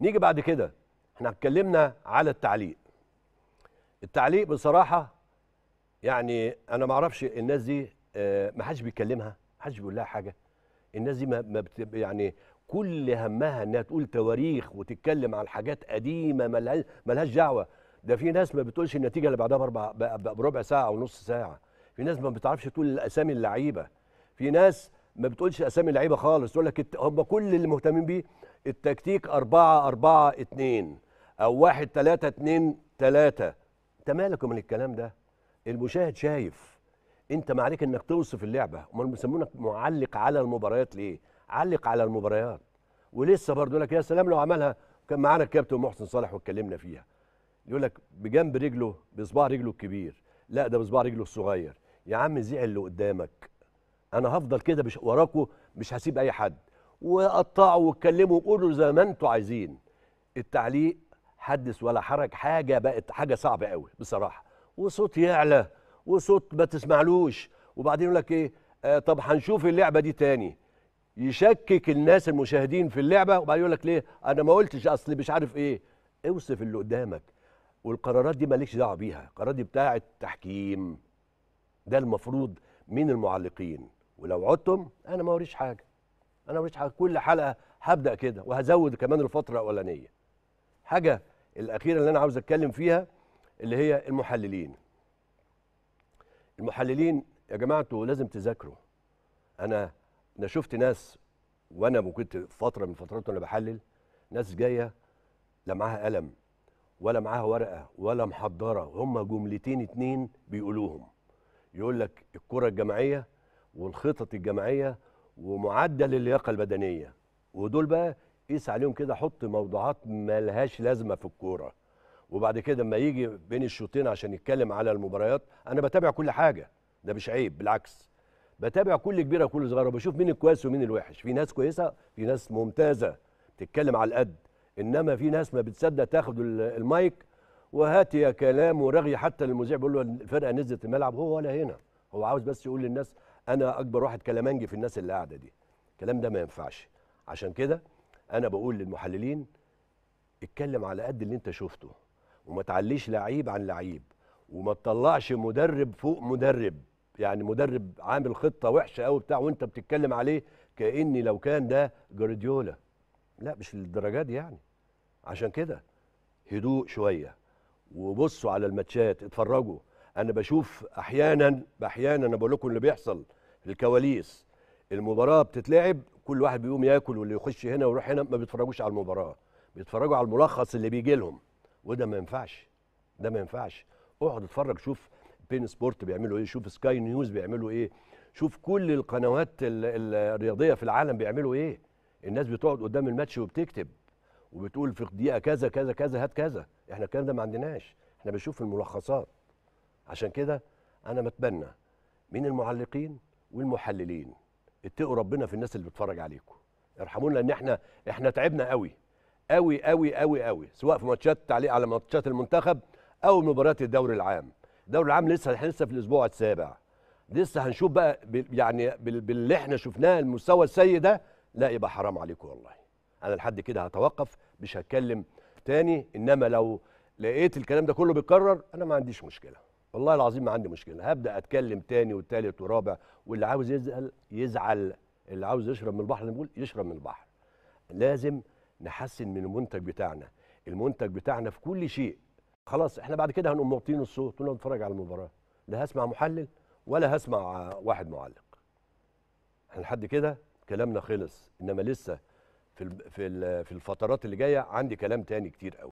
نيجي بعد كده احنا اتكلمنا على التعليق التعليق بصراحه يعني انا ما اعرفش الناس دي آه، ما حدش بيكلمها ما حدش بيقول لها حاجه الناس دي ما, ما يعني كل همها انها تقول تواريخ وتتكلم عن حاجات قديمه ملهاش دعوه ده في ناس ما بتقولش النتيجه اللي بعدها بربع بربع ساعه ونص ساعه في ناس ما بتعرفش تقول اسامي اللعيبه في ناس ما بتقولش اسامي اللعيبه خالص تقول لك هم كل اللي مهتمين بيه التكتيك 4 4 2 او 1 3 2 3 انت مالك من الكلام ده المشاهد شايف انت ما عليك انك توصف اللعبه هم بيسمونك معلق على المباريات ليه علق على المباريات ولسه برضه يقول لك يا سلام لو عملها كان معانا الكابتن محسن صالح واتكلمنا فيها يقول لك بجنب رجله بصباع رجله الكبير لا ده بصباع رجله الصغير يا عم زعل اللي قدامك انا هفضل كده مش وراكم مش هسيب اي حد وقطعوا واتكلموا وقولوا زي ما انتوا عايزين التعليق حدث ولا حرج حاجه بقت حاجه صعبه قوي بصراحه وصوت يعلى وصوت ما تسمعلوش وبعدين يقول لك ايه آه طب هنشوف اللعبه دي تاني يشكك الناس المشاهدين في اللعبه وبعدين يقول لك ليه انا ما قلتش اصل مش عارف ايه اوصف اللي قدامك والقرارات دي مالكش دعوه بيها القرارات دي بتاعه تحكيم ده المفروض من المعلقين ولو عدتم انا ما اوريش حاجه انا اوريش حاجه كل حلقه هبدا كده وهزود كمان الفتره الاولانيه حاجه الاخيره اللي انا عاوز اتكلم فيها اللي هي المحللين المحللين يا جماعه انتوا لازم تذاكروا انا انا شفت ناس وانا كنت فتره من فترات وانا بحلل ناس جايه لا معاها قلم ولا معاها ورقه ولا محضره هم جملتين اتنين بيقولوهم يقول لك الكره الجماعيه والخطط الجماعيه ومعدل اللياقه البدنيه ودول بقى قيس عليهم كده حط موضوعات ملهاش لازمه في الكوره وبعد كده لما يجي بين الشوطين عشان يتكلم على المباريات انا بتابع كل حاجه ده مش عيب بالعكس بتابع كل كبيره وكل صغيره بشوف مين الكويس ومين الوحش في ناس كويسه في ناس ممتازه تتكلم على القد انما في ناس ما بتصدق تاخد المايك وهات يا كلام ورغي حتى المذيع بيقول له الفرقه نزلت الملعب هو ولا هنا هو عاوز بس يقول للناس انا اكبر واحد كلامانجي في الناس اللي قاعده دي الكلام ده ما ينفعش عشان كده انا بقول للمحللين اتكلم على قد اللي انت شفته وما تعليش لعيب عن لعيب وما تطلعش مدرب فوق مدرب يعني مدرب عامل خطه وحشه قوي بتاع وانت بتتكلم عليه كاني لو كان ده جارديولا لا مش للدرجه دي يعني عشان كده هدوء شويه وبصوا على الماتشات اتفرجوا انا بشوف احيانا احيانا انا بقول لكم اللي بيحصل الكواليس المباراه بتتلعب كل واحد بيقوم ياكل واللي يخش هنا ويروح هنا ما بيتفرجوش على المباراه بيتفرجوا على الملخص اللي بيجي لهم وده ما ينفعش ده ما ينفعش اقعد اتفرج شوف بين سبورت بيعملوا ايه شوف سكاي نيوز بيعملوا ايه شوف كل القنوات الرياضيه في العالم بيعملوا ايه الناس بتقعد قدام الماتش وبتكتب وبتقول في دقيقه كذا كذا كذا هات كذا احنا الكلام ده ما عندناش احنا بنشوف الملخصات عشان كده انا بتبنى من المعلقين والمحللين اتقوا ربنا في الناس اللي بتتفرج عليكم ارحمونا لان احنا احنا تعبنا قوي قوي قوي قوي قوي سواء في ماتشات تعليق على ماتشات المنتخب او مباريات الدوري العام الدوري العام لسه احنا لسه في الاسبوع السابع لسه هنشوف بقى يعني باللي احنا شفناه المستوى السيء ده لا يبقى حرام عليكم والله انا لحد كده هتوقف مش هتكلم تاني انما لو لقيت الكلام ده كله بيتكرر انا ما عنديش مشكله والله العظيم ما عندي مشكله هبدا اتكلم تاني وتالت ورابع واللي عاوز يزعل يزعل اللي عاوز يشرب من البحر نقول يشرب من البحر لازم نحسن من المنتج بتاعنا المنتج بتاعنا في كل شيء خلاص احنا بعد كده هنقوم موطين الصوت ونقعد نتفرج على المباراه لا هسمع محلل ولا هسمع واحد معلق احنا يعني لحد كده كلامنا خلص انما لسه في في الفترات اللي جايه عندي كلام تاني كتير قوي